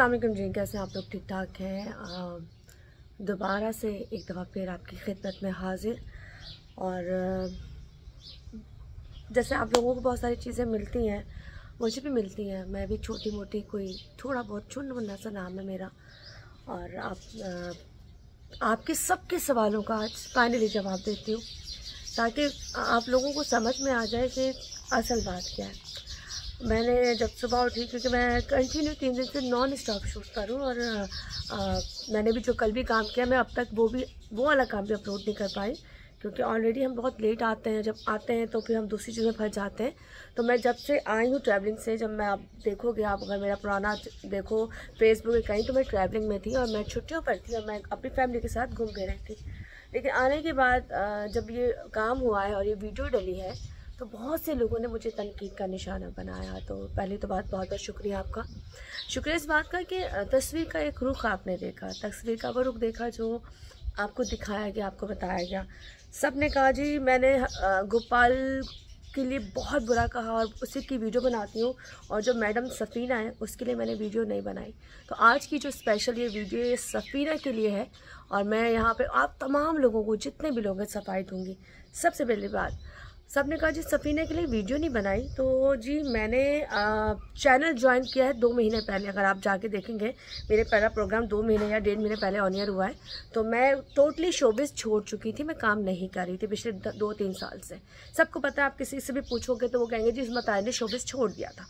अल्लाम जी कैसे आप लोग ठीक ठाक हैं दोबारा से एक दफ़ा फिर आपकी खिदमत में हाजिर और जैसे आप लोगों को बहुत सारी चीज़ें मिलती हैं मुझे भी मिलती हैं मैं भी छोटी मोटी कोई थोड़ा बहुत छुन मुन्ना सा नाम है मेरा और आप आपके सबके सवालों का आज फाइनली जवाब देती हूँ ताकि आप लोगों को समझ में आ जाए कि असल बात क्या है मैंने जब सुबह उठी क्योंकि मैं कंटिन्यू तीन दिन से नॉन स्टॉप शूट कर और आ, मैंने भी जो कल भी काम किया मैं अब तक वो भी वो वाला काम भी अपलोड नहीं कर पाई क्योंकि ऑलरेडी हम बहुत लेट आते हैं जब आते हैं तो फिर हम दूसरी चीज़ में फंस जाते हैं तो मैं जब से आई हूँ ट्रैवलिंग से जब मैं आप देखोगे आप अगर मेरा पुराना देखो फेसबुक कहीं तो मैं ट्रैवलिंग में थी और मैं छुट्टियों पर थी और मैं अपनी फैमिली के साथ घूम के रही थी लेकिन आने के बाद जब ये काम हुआ है और ये वीडियो डली है तो बहुत से लोगों ने मुझे तनकीद का निशाना बनाया तो पहले तो बात बहुत बहुत शुक्रिया आपका शुक्रिया इस बात का कि तस्वीर का एक रुख आपने देखा तस्वीर का वो रुख देखा जो आपको दिखाया गया आपको बताया गया सब ने कहा जी मैंने गोपाल के लिए बहुत बुरा कहा और उसी की वीडियो बनाती हूँ और जो मैडम सफ़ीना है उसके लिए मैंने वीडियो नहीं बनाई तो आज की जो स्पेशल ये वीडियो ये सफ़ीना के लिए है और मैं यहाँ पे आप तमाम लोगों को जितने भी लोग हैं सफाई दूँगी सबसे पहली बात सब ने कहा जी सफ़ीना के लिए वीडियो नहीं बनाई तो जी मैंने आ, चैनल ज्वाइन किया है दो महीने पहले अगर आप जाके देखेंगे मेरे पहला प्रोग्राम दो महीने या डेढ़ महीने पहले ऑन ईयर हुआ है तो मैं टोटली शोबिस छोड़ चुकी थी मैं काम नहीं कर रही थी पिछले दो तीन साल से सबको पता है आप किसी से भी पूछोगे तो वो कहेंगे जी इसमत ने शोबिस छोड़ दिया था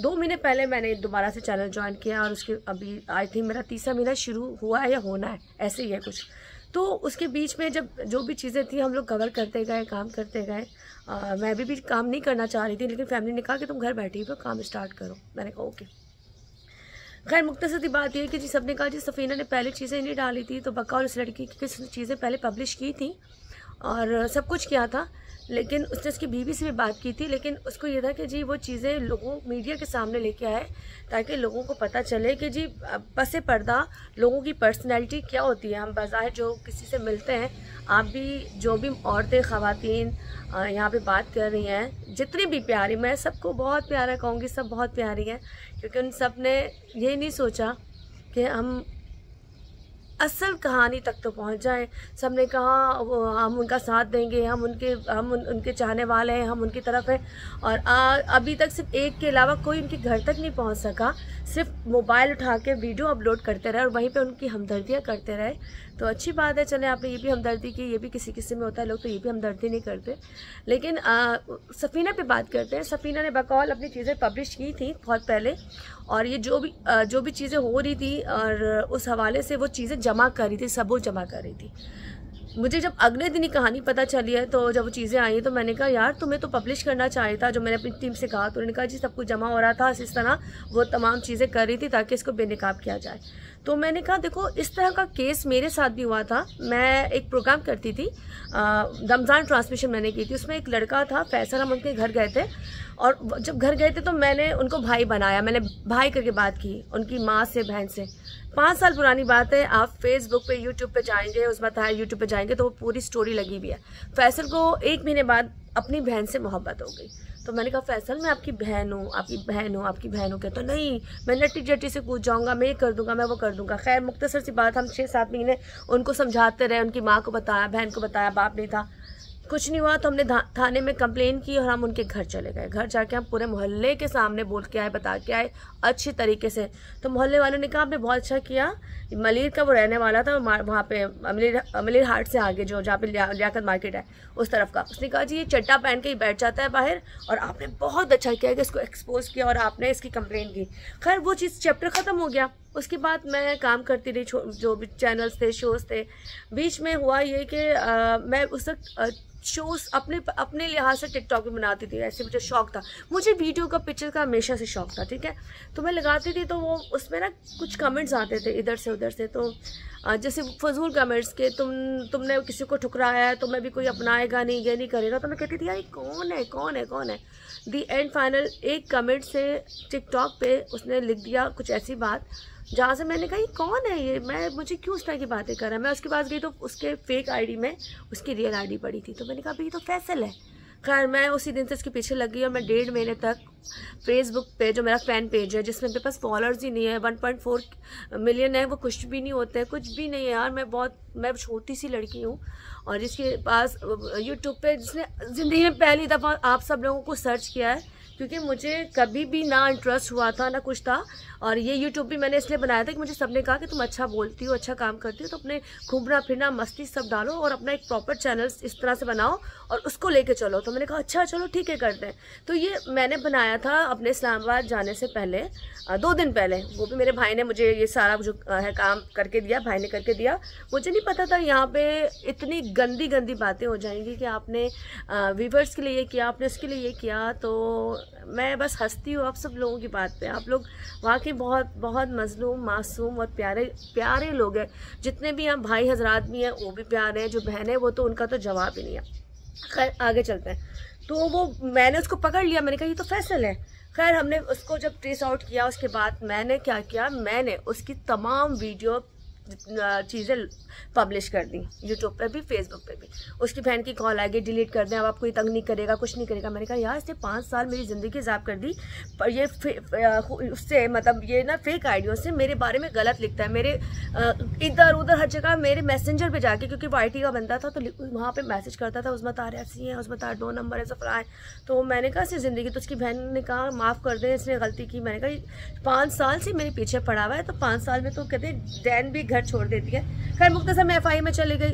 दो महीने पहले मैंने दोबारा से चैनल ज्वाइन किया और उसके अभी आई थिंक मेरा तीसरा महीना शुरू हुआ है या होना है ऐसे ही है कुछ तो उसके बीच में जब जो भी चीज़ें थी हम लोग कवर करते गए काम करते गए मैं भी, भी काम नहीं करना चाह रही थी लेकिन फैमिली ने कहा कि तुम घर बैठी हो काम स्टार्ट करो मैंने कहा ओके खैर मुख्तर सी बात यह कि जी सब ने कहा जी सफ़ीना ने पहले चीज़ें नहीं डाली थी तो और उस लड़की की किस चीज़ें पहले पब्लिश की थी और सब कुछ किया था लेकिन उसने उसकी बीवी से भी बात की थी लेकिन उसको ये था कि जी वो चीज़ें लोगों मीडिया के सामने लेके आए ताकि लोगों को पता चले कि जी बस पर्दा लोगों की पर्सनैलिटी क्या होती है हम बाज़ार जो किसी से मिलते हैं आप भी जो भी औरतें ख़वातीन यहाँ पे बात कर रही हैं जितनी भी प्यारी मैं सबको बहुत प्यारा कहूँगी सब बहुत प्यारी हैं क्योंकि उन सब ने ये नहीं सोचा कि हम असल कहानी तक तो पहुंच जाए सबने कहा हम उनका साथ देंगे हम उनके हम उन, उनके चाहने वाले हैं हम उनकी तरफ हैं और आ, अभी तक सिर्फ एक के अलावा कोई उनके घर तक नहीं पहुंच सका सिर्फ मोबाइल उठा के वीडियो अपलोड करते रहे और वहीं पर उनकी हमदर्दियाँ करते रहे तो अच्छी बात है चले आपने ये भी हमदर्दी की ये भी किसी किसी में होता है लोग तो ये भी हमदर्दी नहीं करते लेकिन आ, सफ़ीना पे बात करते हैं सफ़ीना ने बकौल अपनी चीज़ें पब्लिश की थी बहुत पहले और ये जो भी जो भी चीज़ें हो रही थी और उस हवाले से वो चीज़ें जमा कर रही थी सबूत जमा कर रही थी मुझे जब अगले दिन ही कहानी पता चली है तो जब वो चीज़ें आई हैं तो मैंने कहा यार तुम्हें तो पब्लिश करना चाहिए था जो मैंने अपनी टीम से कहा तो उन्होंने कहा जी सब कुछ जमा हो रहा था इस तरह वो तमाम चीज़ें कर रही थी ताकि इसको बेनकाब किया जाए तो मैंने कहा देखो इस तरह का केस मेरे साथ भी हुआ था मैं एक प्रोग्राम करती थी रमज़ान ट्रांसमिशन मैंने की थी उसमें एक लड़का था फैसल हम उनके घर गए थे और जब घर गए थे तो मैंने उनको भाई बनाया मैंने भाई करके बात की उनकी माँ से बहन से पाँच साल पुरानी बात है आप फेसबुक पे यूट्यूब पे जाएंगे उस बता है यूट्यूब पे जाएंगे तो वो पूरी स्टोरी लगी हुई है फैसल को एक महीने बाद अपनी बहन से मोहब्बत हो गई तो मैंने कहा फैसल मैं आपकी बहन हूँ आपकी बहन हूँ आपकी बहन हूँ कहता तो नहीं मैं नट्टी जट्टी से कूद जाऊँगा मैं ये कर दूंगा मैं वो कर दूंगा खैर मुख्तसर सी बात हम छः सात महीने उनको समझाते रहे उनकी माँ को बताया बहन को बताया बाप नहीं था कुछ नहीं हुआ तो हमने थाने में कंप्लेन की और हम उनके घर चले गए घर जाके हम पूरे मोहल्ले के सामने बोल के आए बता के आए अच्छी तरीके से तो मोहल्ले वालों ने कहा आपने बहुत अच्छा किया मलिर का वो रहने वाला था वहाँ पे मलिर मलिर हाट से आगे जो जहाँ पे लियाकत मार्केट है उस तरफ का उसने कहा जी ये चट्टा पहन के ही बैठ जाता है बाहर और आपने बहुत अच्छा किया कि इसको एक्सपोज किया और आपने इसकी कंप्लेन की खैर वो चीज़ चैप्टर ख़त्म हो गया उसके बाद मैं काम करती रही जो भी चैनल्स थे शोज़ थे बीच में हुआ ये कि मैं उस वक्त शोज अपने अपने लिहाज से टिकटॉक भी बनाती थी ऐसे मुझे शौक था मुझे वीडियो का पिक्चर का हमेशा से शौक था ठीक है तो मैं लगाती थी तो वो उसमें ना कुछ कमेंट्स आते थे इधर से उधर से तो जैसे फजूल कमेंट्स के तुम तुमने किसी को ठुकराया है तुम्हें तो भी कोई अपनाएगा नहीं ये नहीं करेगा तो मैं कहती थी यार कौन है कौन है कौन है दी एंड फाइनल एक कमेंट से टिकटॉक पे उसने लिख दिया कुछ ऐसी बात जहाँ से मैंने कहा कौन है ये मैं मुझे क्यों उस तरह की बातें कर रहा है मैं उसके पास गई तो उसके फेक आईडी में उसकी रियल आईडी पड़ी थी तो मैंने कहा ये तो फैसल है खैर मैं उसी दिन से उसके पीछे लग गई और मैं डेढ़ महीने तक फेसबुक पे जो मेरा फ़ैन पेज है जिसमें मेरे पास फॉलोअर्स ही नहीं है 1.4 मिलियन है वो कुछ भी नहीं होते हैं कुछ भी नहीं है यार मैं बहुत मैं छोटी सी लड़की हूँ और जिसके पास यूट्यूब पे जिसने ज़िंदगी में पहली दफ़ा आप सब लोगों को सर्च किया है क्योंकि मुझे कभी भी ना इंटरेस्ट हुआ था ना कुछ था और ये यूट्यूब भी मैंने इसलिए बनाया था कि मुझे सबने कहा कि तुम अच्छा बोलती हो अच्छा काम करती हो तो अपने घूमना फिरना मस्ती सब डालो और अपना एक प्रॉपर चैनल इस तरह से बनाओ और उसको लेके चलो तो मैंने कहा अच्छा चलो ठीक है करते हैं तो ये मैंने बनाया था अपने इस्लामाबाद जाने से पहले दो दिन पहले वो भी मेरे भाई ने मुझे ये सारा जो है काम करके दिया भाई ने करके दिया मुझे नहीं पता था यहाँ पे इतनी गंदी गंदी बातें हो जाएंगी कि आपने वीवर्स के लिए ये किया आपने उसके लिए ये किया तो मैं बस हंसती हूँ आप सब लोगों की बात पे आप लोग वहाँ के बहुत बहुत मजलूम मासूम और प्यारे प्यारे लोग हैं जितने भी यहाँ भाई हजरात भी हैं वो भी प्यारे हैं जो बहन है वो तो उनका तो जवाब ही नहीं है खैर आगे चलते हैं तो वो मैंने उसको पकड़ लिया मैंने कहा ये तो फैसल है खैर हमने उसको जब ट्रेस आउट किया उसके बाद मैंने क्या किया मैंने उसकी तमाम वीडियो चीज़ें पब्लिश कर दी यूट्यूब पर भी फेसबुक पर भी उसकी बहन की कॉल आ गई डिलीट कर दें अब आपको ये तंग नहीं करेगा कुछ नहीं करेगा मैंने कहा यार इसने पाँच साल मेरी ज़िंदगी ख़राब कर दी पर ये उससे मतलब ये ना फेक आइडियो से मेरे बारे में गलत लिखता है मेरे इधर उधर हर जगह मेरे मैसेंजर पर जाके क्योंकि वाई का बंदा था तो वहाँ पर मैसेज करता था उसमें तार ऐसी हैं उसमें तार दो नंबर है सफरा तो मैंने कहा इसे ज़िंदगी तो उसकी बहन ने कहा माफ़ कर दें इसने गलती की मैंने कहा पाँच साल से मेरे पीछे पड़ा हुआ है तो पाँच साल में तो कहते हैं डैन भी घर घर छोड़ देती है खैर मुख्तसर मैं एफ में चली गई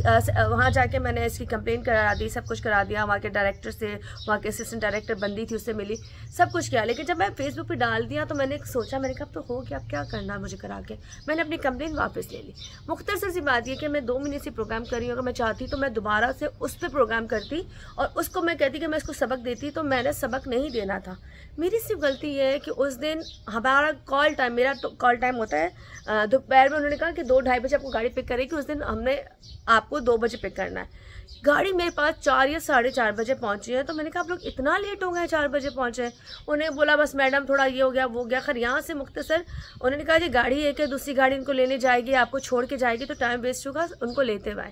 वहाँ जाके मैंने इसकी कंप्लेन करा दी सब कुछ करा दिया वहाँ के डायरेक्टर से वहाँ के असिस्टेंट डायरेक्टर बंदी थी उससे मिली सब कुछ किया लेकिन जब मैं फेसबुक पर डाल दिया तो मैंने सोचा मैंने कहा तो हो गया अब क्या करना मुझे करा के मैंने अपनी कंप्लेन वापस ले ली मुख्तसर सी बात यह कि मैं दो महीने से प्रोग्राम कर रही हूँ अगर मैं चाहती तो मैं दोबारा से उस पर प्रोग्राम करती और उसको मैं कहती कि मैं उसको सबक देती तो मैंने सबक नहीं देना था मेरी सिर्फ गलती यह है कि उस दिन हमारा कॉल टाइम मेरा कॉल तो टाइम होता है दोपहर में उन्होंने कहा कि दो ढाई बजे आपको गाड़ी पिक करेगी उस दिन हमने आपको दो बजे पिक करना है गाड़ी मेरे पास चार या साढ़े चार बजे पहुंची है तो मैंने कहा आप लोग इतना लेट हो गए चार बजे पहुंचे उन्हें बोला बस मैडम थोड़ा ये हो गया वो गया खैर यहाँ से मुख्तसर उन्होंने कहा कि गाड़ी एक है दूसरी गाड़ी उनको लेने जाएगी आपको छोड़ के जाएगी तो टाइम वेस्ट होगा उनको लेते हुए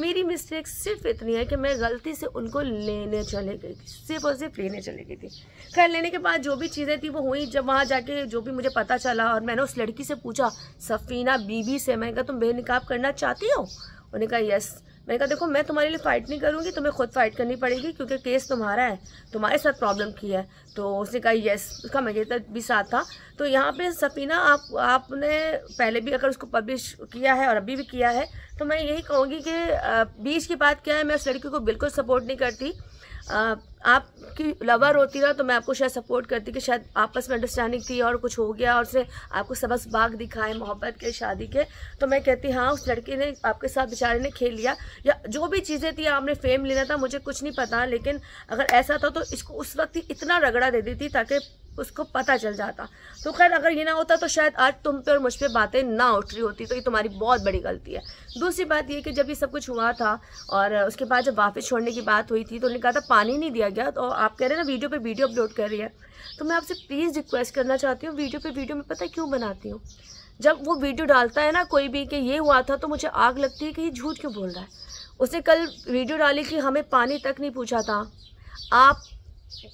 मेरी मिस्टेक सिर्फ इतनी है कि मैं गलती से उनको लेने चले गई थी सिर्फ और सिर्फ लेने चले गई थी खैर लेने के बाद जो भी चीज़ें थी वो हुई जब वहाँ जाके जो भी मुझे पता चला और मैंने उस लड़की से पूछा सफ़ीना बीबी से मैंने कहा तुम बेनकाब करना चाहती हो उन्हें कहा यस मैंने कहा देखो मैं तुम्हारे लिए फ़ाइट नहीं करूँगी तुम्हें खुद फाइट करनी पड़ेगी क्योंकि केस तुम्हारा है तुम्हारे साथ प्रॉब्लम की है तो उसने कहा येस उसका तक भी साथ था तो यहाँ पे सफीना आप आपने पहले भी अगर उसको पब्लिश किया है और अभी भी किया है तो मैं यही कहूँगी कि बीच की बात क्या है मैं उस लड़की को बिल्कुल सपोर्ट नहीं करती आपकी लवर होती ना तो मैं आपको शायद सपोर्ट करती कि शायद आपस में अंडरस्टैंडिंग थी और कुछ हो गया और उसने आपको सबस बाग दिखाए मोहब्बत के शादी के तो मैं कहती हाँ उस लड़के ने आपके साथ बेचारे ने खेल लिया या जो भी चीज़ें थी आपने फेम लेना था मुझे कुछ नहीं पता लेकिन अगर ऐसा था तो इसको उस वक्त ही इतना रगड़ा दे दी थी ताकि उसको पता चल जाता तो खैर अगर ये ना होता तो शायद आज तुम पे और मुझ पर बातें ना उठ रही होती तो ये तुम्हारी बहुत बड़ी गलती है दूसरी बात ये कि जब ये सब कुछ हुआ था और उसके बाद जब वापस छोड़ने की बात हुई थी तो उन्होंने कहा था पानी नहीं दिया गया तो आप कह रहे हैं ना वीडियो पर वीडियो अपलोड कर रही है तो मैं आपसे प्लीज़ रिक्वेस्ट करना चाहती हूँ वीडियो पर वीडियो मैं पता क्यों बनाती हूँ जब वो वीडियो डालता है ना कोई भी कि ये हुआ था तो मुझे आग लगती है कि ये झूठ क्यों बोल रहा है उसने कल वीडियो डाली कि हमें पानी तक नहीं पूछा था आप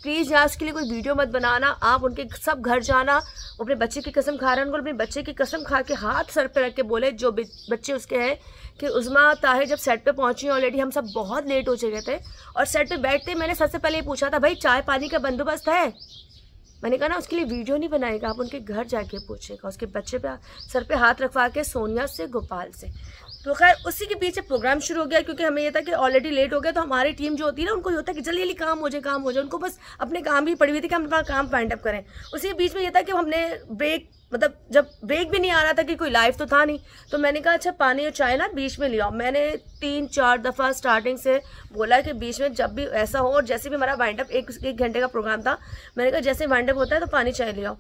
प्लीज़ यार इसके लिए कोई वीडियो मत बनाना आप उनके सब घर जाना अपने बच्चे की कसम खा रहे हैं उनको अपने बच्चे की कसम खा के हाथ सर पे रख के बोले जो बच्चे उसके हैं कि उज़मा ताहिर जब सेट पे पहुंची ऑलरेडी हम सब बहुत लेट हो चुके थे और सेट पे बैठते मैंने सबसे पहले पूछा था भाई चाय पानी का बंदोबस्त है मैंने कहा ना उसके लिए वीडियो नहीं बनाएगा आप उनके घर जाके पूछेगा उसके बच्चे पे सर पे हाथ रखवा के सोनिया से गोपाल से तो खैर उसी के पीछे प्रोग्राम शुरू हो गया क्योंकि हमें यह था कि ऑलरेडी लेट हो गया तो हमारी टीम जो होती है ना उनको ये होता है कि जल्दी जल्दी काम हो जाए काम हो जाए उनको बस अपने काम भी पड़ी हुई थी कि हम अपना काम फाइंड अप करें उसी के बीच में यह था कि हमने ब्रेक मतलब जब ब्रेक भी नहीं आ रहा था कि कोई लाइफ तो था नहीं तो मैंने कहा अच्छा पानी और चाय ना बीच में लिया मैंने तीन चार दफ़ा स्टार्टिंग से बोला कि बीच में जब भी ऐसा हो और जैसे भी हमारा वाइंड अप एक एक घंटे का प्रोग्राम था मैंने कहा जैसे वाइंड अप होता है तो पानी चाय लिया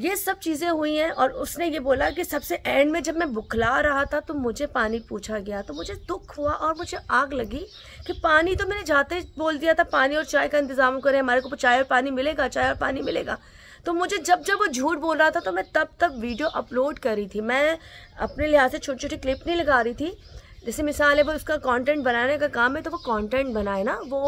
ये सब चीज़ें हुई हैं और उसने ये बोला कि सबसे एंड में जब मैं बुखला रहा था तो मुझे पानी पूछा गया तो मुझे दुख हुआ और मुझे आग लगी कि पानी तो मैंने जाते ही बोल दिया था पानी और चाय का इंतज़ाम करें हमारे को चाय और पानी मिलेगा चाय और पानी मिलेगा तो मुझे जब जब वो झूठ बोल रहा था तो मैं तब तक वीडियो अपलोड कर रही थी मैं अपने लिहाज से छोटी छोटी क्लिप नहीं लगा रही थी जैसे मिसाल है वो उसका कंटेंट बनाने का काम है तो वो कंटेंट बनाए ना वो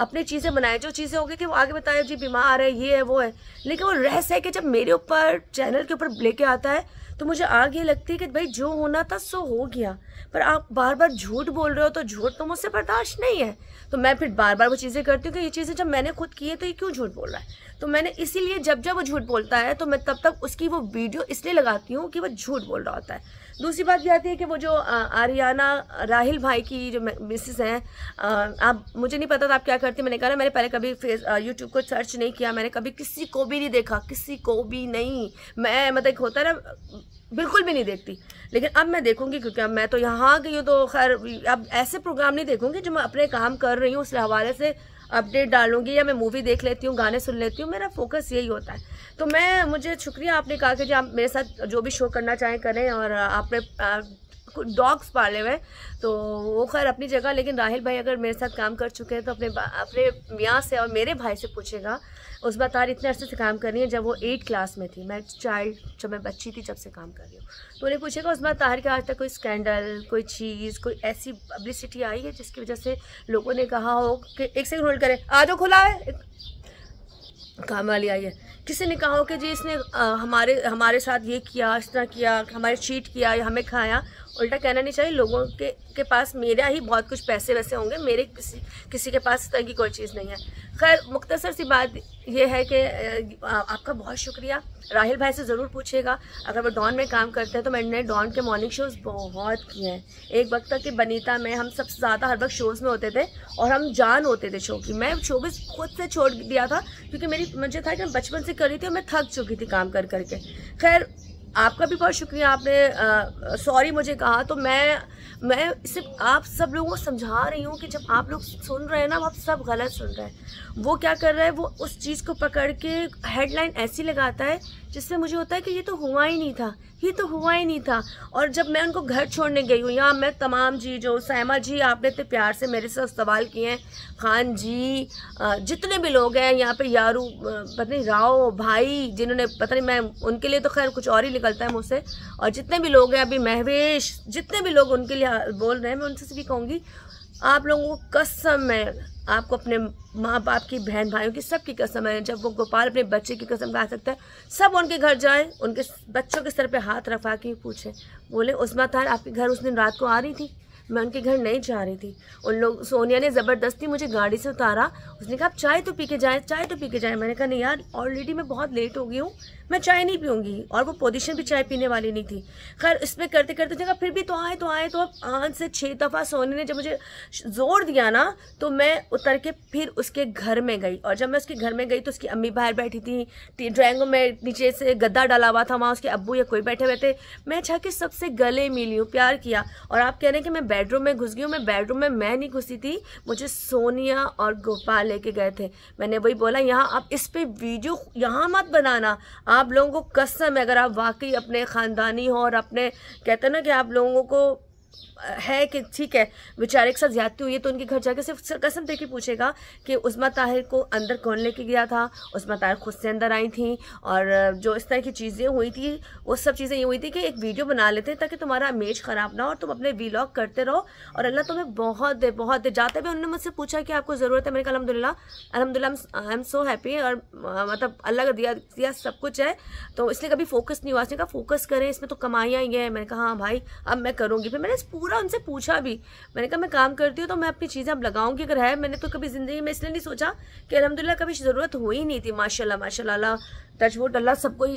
अपनी चीज़ें बनाए जो चीज़ें होगी कि वो आगे बताए जी बीमार है ये है वो है लेकिन वो रहस्य है कि जब मेरे ऊपर चैनल के ऊपर लेके आता है तो मुझे आग ये लगती है कि भाई जो होना था सो हो गया पर आप बार बार झूठ बोल रहे हो तो झूठ तो मुझसे बर्दाश्त नहीं है तो मैं फिर बार बार वो चीज़ें करती हूँ कि ये चीज़ें जब मैंने खुद की है तो ये क्यों झूठ बोल रहा है तो मैंने इसीलिए जब जब वो झूठ बोलता है तो मैं तब तक उसकी वो वीडियो इसलिए लगाती हूँ कि वो झूठ बोल रहा होता है दूसरी बात यह आती है कि वो जो आरियाना राहिल भाई की जो मिसिस हैं आप मुझे नहीं पता था आप क्या करती मैंने कहा ना मैंने पहले कभी फेस यूट्यूब को सर्च नहीं किया मैंने कभी किसी को भी नहीं देखा किसी को भी नहीं मैं मतलब एक होता है ना बिल्कुल भी नहीं देखती लेकिन अब मैं देखूंगी क्योंकि अब मैं तो यहाँ गई हूँ तो खैर अब ऐसे प्रोग्राम नहीं देखूंगी जो मैं अपने काम कर रही हूँ उस हवाले से अपडेट डालूंगी या मैं मूवी देख लेती हूँ गाने सुन लेती हूँ मेरा फोकस यही होता है तो मैं मुझे शुक्रिया आपने कहा कि जी आप मेरे साथ जो भी शो करना चाहें करें और आपने डॉग्स पाले हुए तो वो खैर अपनी जगह लेकिन राहिल भाई अगर मेरे साथ काम कर चुके हैं तो अपने अपने मियाँ से और मेरे भाई से पूछेगा उस बात तार इतने अरसे से काम कर रही है जब वो एट क्लास में थी मैं चाइल्ड जब मैं बच्ची थी जब से काम कर रही हूँ तो उन्हें पूछेगा उस बात तार के आज तक कोई स्कैंडल कोई चीज़ कोई ऐसी पब्लिसिटी आई है जिसकी वजह से लोगों ने कहा हो कि एक सेकंड होल्ड करें आ जाओ खुला है काम वाली आई है किसी ने कहा हो कि जी इसने आ, हमारे हमारे साथ ये किया इस तरह किया हमारे चीट किया या हमें खाया उल्टा कहना नहीं चाहिए लोगों के के पास मेरा ही बहुत कुछ पैसे वैसे होंगे मेरे किसी किसी के पास तरह की कोई चीज़ नहीं है खैर मुख्तसर सी बात यह है कि आपका बहुत शुक्रिया राहिल भाई से ज़रूर पूछेगा अगर वो डॉन में काम करते हैं तो मैंने डॉन के मॉर्निंग शोज़ बहुत किए हैं एक वक्त तक कि बनीता में हम सबसे ज़्यादा हर वक्त शोज़ में होते थे और हम जान होते थे शो की मैं शो भी खुद से छोड़ दिया था क्योंकि मेरी मुझे था कि मैं बचपन से कर रही थी और मैं थक चुकी थी काम कर करके खैर आपका भी बहुत शुक्रिया आपने सॉरी मुझे कहा तो मैं मैं सिर्फ आप सब लोगों को समझा रही हूँ कि जब आप लोग सुन रहे हैं ना आप सब गलत सुन रहे हैं वो क्या कर रहा है वो उस चीज़ को पकड़ के हेडलाइन ऐसी लगाता है जिससे मुझे होता है कि ये तो हुआ ही नहीं था ये तो हुआ ही नहीं था और जब मैं उनको घर छोड़ने गई हूँ यहाँ मैं तमाम जी जो सहमा जी आपने इतने प्यार से मेरे साथ सवाल किए हैं खान जी जितने भी लोग हैं यहाँ पे यारू पता नहीं राव भाई जिन्होंने पता नहीं मैं उनके लिए तो खैर कुछ और ही निकलता है मुझसे और जितने भी लोग हैं अभी महवेश जितने भी लोग उनके लिए बोल रहे हैं मैं उनसे भी कहूँगी आप लोगों को कसम है आपको अपने माँ बाप की बहन भाइयों की सबकी कसम है जब वो गोपाल अपने बच्चे की कसम खा सकता है सब उनके घर जाए उनके बच्चों के सर पे हाथ रखा के पूछें बोले उसमा थार आपके घर उस दिन रात को आ रही थी मैं उनके घर नहीं जा रही थी उन लोग सोनिया ने ज़बरदस्ती मुझे गाड़ी से उतारा उसने कहा आप चाय तो पी के जाएँ चाय तो पी के जाएँ मैंने कहा नहीं यार ऑलरेडी मैं बहुत लेट हो गई हूँ मैं चाय नहीं पीऊँगी और वो पोजीशन भी चाय पीने वाली नहीं थी खैर इसमें करते करते जगह फिर भी तो आए तो आए तो अब आठ से छः दफ़ा सोनी ने जब मुझे जोर दिया ना तो मैं उतर के फिर उसके घर में गई और जब मैं उसके घर में गई तो उसकी अम्मी बाहर बैठी थी ड्राइंग में नीचे से गद्दा डाला हुआ था वहाँ उसके अबू या कोई बैठे हुए थे मैं छा के सबसे गले मिली हूँ प्यार किया और आप कह रहे हैं कि मैं बेडरूम में घुस गई हूँ मैं बेडरूम में मैं नहीं घुसी थी मुझे सोनिया और गोपाल लेके गए थे मैंने वही बोला यहाँ आप इस पर वीडियो यहाँ मत बनाना आप लोगों को कसम है अगर आप वाकई अपने ख़ानदानी हो और अपने कहते हैं ना कि आप लोगों को है कि ठीक है बेचारे एक साथ ज्यादती हुई है तो उनके घर जाके सिर्फ कसम दे के पूछेगा कि उस्मा ताहिर को अंदर कौन लेके गया था उस्मा ताहिर खुद से अंदर आई थी और जो इस तरह की चीज़ें हुई थी वो सब चीज़ें ये हुई थी कि एक वीडियो बना लेते ताकि तुम्हारा इमेज ख़राब ना हो और तुम अपने वीलॉग करते रहो और अल्लाह तुम्हें बहुत दे बहुत दे जाते हुए उन्होंने मुझसे पूछा कि आपको ज़रूरत है मैंने कहा अलहमदिल्ला अलहमदिल्ला आई एम सो हैप्पी और मतलब अल्लाह का दिया दिया सब कुछ है तो इसलिए कभी फोकस नहीं हुआ उसने कहा फोकस करें इसमें तो कमाइयाँ ही हैं मैंने कहा हाँ भाई अब मैं करूँगी फिर मैंने इस पूरा उनसे पूछा भी मैंने कहा मैं काम करती हूँ तो मैं अपनी चीज़ें अब लगाऊंगी अगर है मैंने तो कभी ज़िंदगी में इसलिए नहीं सोचा कि अलहमदिल्ला कभी ज़रूरत हो ही नहीं थी माशाल्लाह माशाल्लाह टचवुड अल्लाह कोई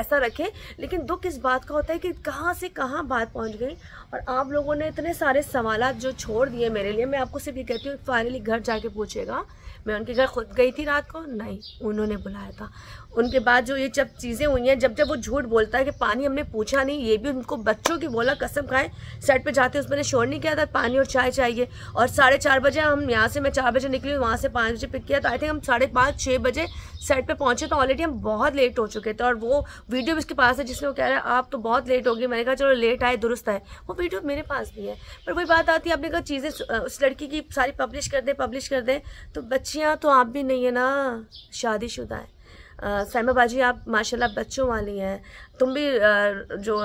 ऐसा रखे लेकिन दुख इस बात का होता है कि कहाँ से कहाँ बात पहुँच गई और आप लोगों ने इतने सारे सवाल जो छोड़ दिए मेरे लिए मैं आपको सिर्फ ये कहती हूँ फाइनली घर जा पूछेगा मैं उनके घर खुद गई थी रात को नहीं उन्होंने बुलाया था उनके बाद जो ये जब चीज़ें हुई हैं जब जब वो झूठ बोलता है कि पानी हमने पूछा नहीं ये भी उनको बच्चों की बोला कसम खाएं सेट पे जाते उसमें शोर नहीं किया था पानी और चाय चाहिए और साढ़े चार बजे हम यहाँ से मैं चार बजे निकली हूँ वहाँ से पाँच बजे पिक किया तो आई थिंक हम साढ़े पाँच छः बजे सेट पर पहुँचे तो ऑलरेडी हम बहुत लेट हो चुके थे और वो वीडियो भी उसके पास है जिसमें वो कह रहा है आप तो बहुत लेट हो गई मैंने कहा चलो लेट आए दुरुस्त है वो वीडियो मेरे पास भी है पर वही बात आती है आपने कहा चीज़ें उस लड़की की सारी पब्लिश कर दें पब्लिश कर दें तो बच्चियाँ तो आप भी नहीं है ना शादीशुदा है सैमा बाजी आप माशाल्लाह बच्चों वाली हैं तुम भी जो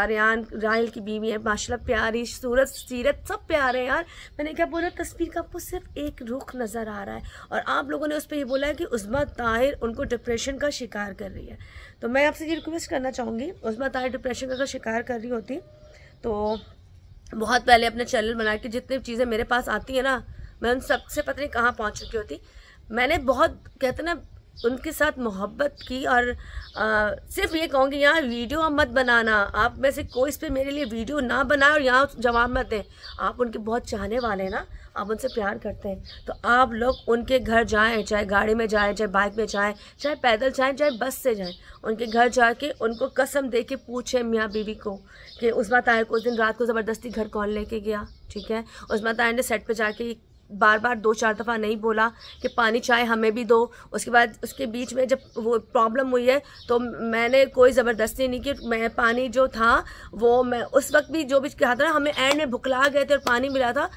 आर्यन राहल की बीवी है माशाल्लाह प्यारी सूरत सीरत सब प्यारे हैं यार मैंने क्या बोला तस्वीर का आपको सिर्फ एक रुख नज़र आ रहा है और आप लोगों ने उस पर यह बोला है कि उस्मा ताहिर उनको डिप्रेशन का शिकार कर रही है तो मैं आपसे ये रिक्वेस्ट करना चाहूँगी उस्मा ताहिर डिप्रेशन का शिकार कर रही होती तो बहुत पहले अपने चैनल बना के जितनी चीज़ें मेरे पास आती हैं ना मैं उन सबसे पता नहीं कहाँ पहुँच चुकी होती मैंने बहुत कहते ना उनके साथ मोहब्बत की और आ, सिर्फ ये कहूँगी यहाँ वीडियो मत बनाना आप में से कोई इस पर मेरे लिए वीडियो ना बनाए और यहाँ जवाब मत दें आप उनके बहुत चाहने वाले हैं ना आप उनसे प्यार करते हैं तो आप लोग उनके घर जाएं चाहे गाड़ी में जाएं चाहे बाइक में जाएं चाहे पैदल जाएं चाहे बस से जाएं उनके घर जाके उनको कसम दे के पूछें मियाँ बीवी को कि उस बात आए कुछ उस दिन रात को ज़बरदस्ती घर कौन लेके गया ठीक है उस बात आए ने सेट पर जाके बार बार दो चार दफ़ा नहीं बोला कि पानी चाय हमें भी दो उसके बाद उसके बीच में जब वो प्रॉब्लम हुई है तो मैंने कोई ज़बरदस्ती नहीं की मैं पानी जो था वो मैं उस वक्त भी जो भी कहा था ना हमें एंड में भुखला गए थे और पानी मिला था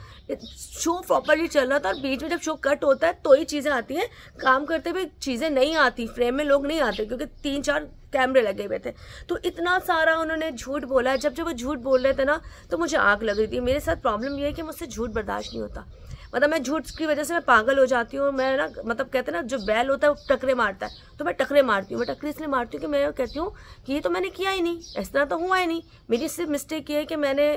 शो प्रॉपरली चल रहा था और बीच में जब शो कट होता है तो ही चीज़ें आती हैं काम करते हुए चीज़ें नहीं आती फ्रेम में लोग नहीं आते क्योंकि तीन चार कैमरे लगे हुए थे तो इतना सारा उन्होंने झूठ बोला जब जब वो झूठ बोल रहे थे ना तो मुझे आग लग रही थी मेरे साथ प्रॉब्लम ये है कि मुझसे झूठ बर्दाश्त नहीं होता मतलब मैं झूठ की वजह से मैं पागल हो जाती हूँ मैं ना मतलब कहते हैं ना जो बैल होता है वो टकरे मारता है तो मैं टकरे मारती हूँ मैं टकरे इसलिए मारती हूँ कि मैं कहती हूँ कि ये तो मैंने किया ही नहीं इस तरह तो हुआ ही नहीं मेरी सिर्फ मिस्टेक ये है कि मैंने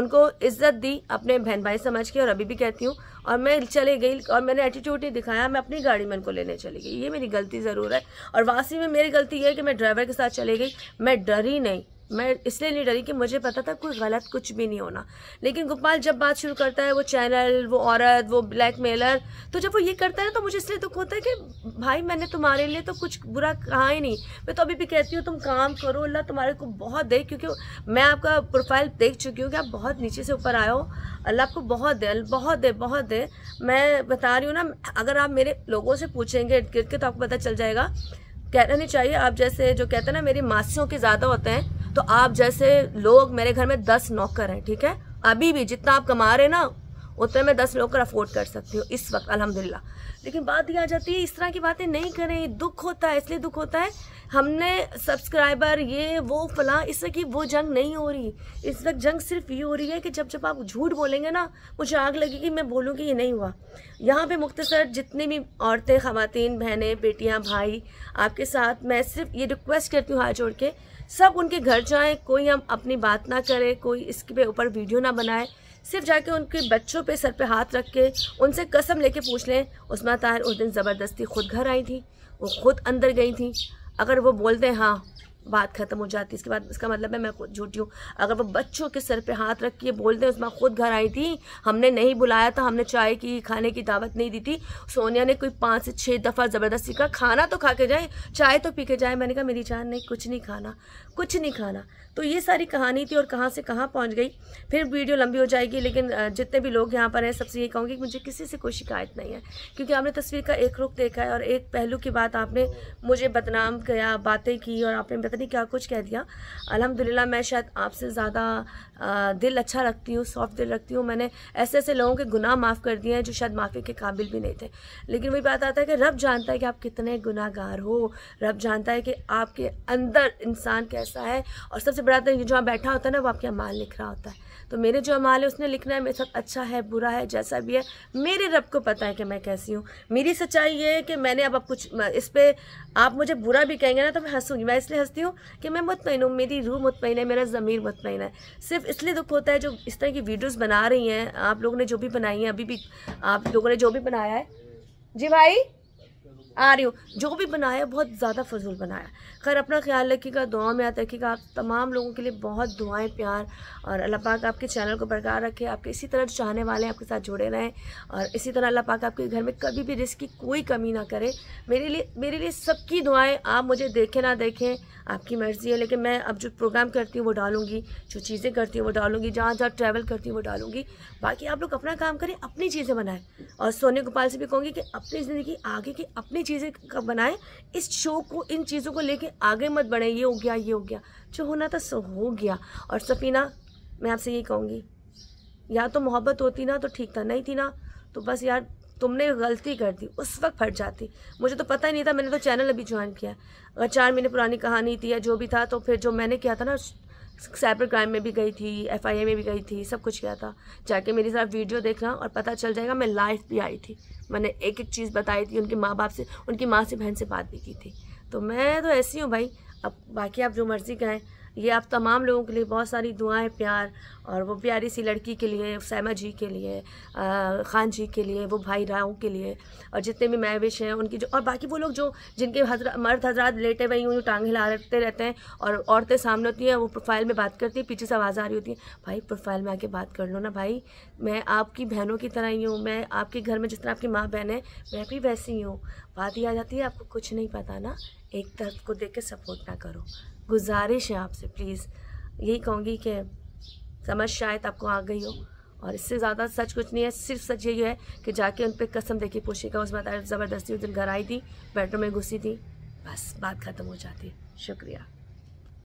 उनको इज्जत दी अपने बहन भाई समझ के और अभी भी कहती हूँ और मैं चले गई और मैंने एटीट्यूड ही दिखाया मैं अपनी गाड़ी में उनको लेने चली गई ये मेरी गलती ज़रूर है और वासी में मेरी गलती ये है कि मैं ड्राइवर के साथ चली गई मैं डरी नहीं मैं इसलिए नहीं डरी कि मुझे पता था कोई गलत कुछ भी नहीं होना लेकिन गोपाल जब बात शुरू करता है वो चैनल वो औरत वो ब्लैक मेलर तो जब वो ये करता है तो मुझे इसलिए दुख होता है कि भाई मैंने तुम्हारे लिए तो कुछ बुरा कहा ही नहीं मैं तो अभी भी कहती हूँ तुम काम करो अल्लाह तुम्हारे को बहुत दे क्योंकि मैं आपका प्रोफाइल देख चुकी हूँ कि आप बहुत नीचे से ऊपर आए हो अल्लाह आपको बहुत दे बहुत दे बहुत दे मैं बता रही हूँ ना अगर आप मेरे लोगों से पूछेंगे इर्द गिर्द के तो आपको पता चल जाएगा कहना नहीं चाहिए आप जैसे जो कहते हैं ना मेरी मासियों के ज़्यादा होते हैं तो आप जैसे लोग मेरे घर में दस नौकर हैं ठीक है अभी भी जितना आप कमा रहे हैं ना उतने में दस नौकर अफोर्ड कर सकती हूँ इस वक्त अलहमदिल्ला लेकिन बात यह आ जाती है इस तरह की बातें नहीं करें दुख होता है इसलिए दुख होता है हमने सब्सक्राइबर ये वो फला इस वक्त वो जंग नहीं हो रही इस वक्त जंग सिर्फ ये हो रही है कि जब जब आप झूठ बोलेंगे ना मुझे आग लगेगी मैं बोलूँगी ये नहीं हुआ यहाँ पर मुख्तसर जितनी भी औरतें ख़वान बहनें बेटियाँ भाई आपके साथ मैं सिर्फ ये रिक्वेस्ट करती हूँ हाथ जोड़ के सब उनके घर जाएं कोई हम अपनी बात ना करें कोई इसके पे ऊपर वीडियो ना बनाए सिर्फ जाके उनके बच्चों पे सर पे हाथ रख के उनसे कसम लेके पूछ लें उस्मा ताहिर उस दिन ज़बरदस्ती खुद घर आई थी वो खुद अंदर गई थी अगर वो बोलते हैं हाँ बात खत्म हो जाती है इसके बाद इसका मतलब है मैं खुद झूठी हूँ अगर वो बच्चों के सर पे हाथ रख के बोलते हैं उसमें खुद घर आई थी हमने नहीं बुलाया था हमने चाय की खाने की दावत नहीं दी थी सोनिया ने कोई पाँच से छः दफ़ा ज़बरदस्ती का खाना तो खा के जाए चाय तो पी के जाए मैंने कहा मेरी जान नहीं कुछ नहीं खाना कुछ नहीं खाना तो ये सारी कहानी थी और कहाँ से कहाँ पहुँच गई फिर वीडियो लंबी हो जाएगी लेकिन जितने भी लोग यहाँ पर हैं सबसे ये कहूँगी कि मुझे किसी से कोई शिकायत नहीं है क्योंकि आपने तस्वीर का एक रुख देखा है और एक पहलू की बात आपने मुझे बदनाम किया बातें की और आपने नहीं क्या कुछ कह दिया अल्हम्दुलिल्लाह मैं शायद आपसे ज़्यादा दिल अच्छा रखती हूँ सॉफ्ट दिल रखती हूँ मैंने ऐसे ऐसे लोगों के गुनाह माफ़ कर दिए हैं जो शायद माफ़ी के काबिल भी नहीं थे लेकिन वही बात आता है कि रब जानता है कि आप कितने गुनाहगार हो रब जानता है कि आपके अंदर इंसान कैसा है और सबसे बड़ा तो जो बैठा होता है ना वो आपके अमाल लिख रहा होता है तो मेरे जो अमाल है उसने लिखना है मेरे साथ अच्छा है बुरा है जैसा भी है मेरे रब को पता है कि मैं कैसी हूँ मेरी सच्चाई ये है कि मैंने अब अब कुछ इस पर आप मुझे बुरा भी कहेंगे ना तो मैं हंसूंगी मैं इसलिए हंसती हूँ कि मैं मुतमिन हूँ मेरी रूह मुतमिन है मेरा ज़मीर मुतमिन है सिर्फ इसलिए दुख होता है जो इस तरह की वीडियोस बना रही हैं आप लोगों ने जो भी बनाई हैं अभी भी आप लोगों ने जो भी बनाया है जी भाई आ रही हो जो भी बनाया बहुत ज़्यादा फजूल बनाया खैर अपना ख्याल रखिएगा दुआ में याद रखिएगा आप तमाम लोगों के लिए बहुत दुआएं प्यार और अल्लाह पाक आपके चैनल को बरकरार रखे आपके इसी तरह चाहने वाले हैं आपके साथ जुड़े रहें और इसी तरह अल्लाह पाक आपके घर में कभी भी रिस्क की कोई कमी ना करे मेरे लिए मेरे लिए सबकी दुआएँ आप मुझे देखें ना देखें आपकी मर्ज़ी है लेकिन मैं अब जो प्रोग्राम करती हूँ वो डालूंगी जो चीज़ें करती हूँ वो डालूंगी जहाँ जहाँ ट्रैवल करती हूँ वो डालूंगी बाकी आप लोग अपना काम करें अपनी चीज़ें बनाएं और सोने गोपाल से भी कहूँगी कि अपनी ज़िंदगी आगे की अपनी चीज़ें बनाएं इस शो को इन चीज़ों को लेके आगे मत बढ़ें ये हो गया ये हो गया जो होना था सो हो गया और सफ़ीना मैं आपसे ये कहूँगी या तो मोहब्बत होती ना तो ठीक था नहीं थी ना तो बस यार तुमने गलती कर दी उस वक्त फट जाती मुझे तो पता ही नहीं था मैंने तो चैनल अभी ज्वाइन किया अगर चार महीने पुरानी कहानी थी या जो भी था तो फिर जो मैंने किया था ना साइबर क्राइम में भी गई थी एफआईए में भी गई थी सब कुछ किया था जाके मेरी सारा वीडियो देखना और पता चल जाएगा मैं लाइव भी आई थी मैंने एक एक चीज़ बताई थी उनके माँ बाप से उनकी माँ से बहन से बात भी की थी तो मैं तो ऐसी हूँ भाई अब बाकी आप जो मर्ज़ी कहें ये आप तमाम लोगों के लिए बहुत सारी दुआएं प्यार और वो प्यारी सी लड़की के लिए सैमा जी के लिए आ, खान जी के लिए वो भाई राव के लिए और जितने भी मैविश हैं उनकी जो और बाकी वो लोग जो जिनके हजरा मर्द हजरात लेटे हुए हुई टांग हिलाते रहते हैं और औरतें सामने होती हैं वो प्रोफाइल में बात करती हैं पीछे से आवाज़ आ रही होती है भाई प्रोफाइल में आके बात कर लो ना भाई मैं आपकी बहनों की तरह ही हूँ मैं आपके घर में जिस तरह आपकी माँ बहन है मैं भी वैसी ही हूँ बात ही आ जाती है आपको कुछ नहीं पता ना एक तरफ को देख के सपोर्ट ना करो गुजारिश है आपसे प्लीज़ यही कहूँगी कि समझ शायद आपको आ गई हो और इससे ज़्यादा सच कुछ नहीं है सिर्फ सच यही है कि जाके उन पर कसम देखी पूछी का उस बात ज़बरदस्ती उस दिन घर आई थी बेडरूम में घुसी थी बस बात ख़त्म हो जाती शुक्रिया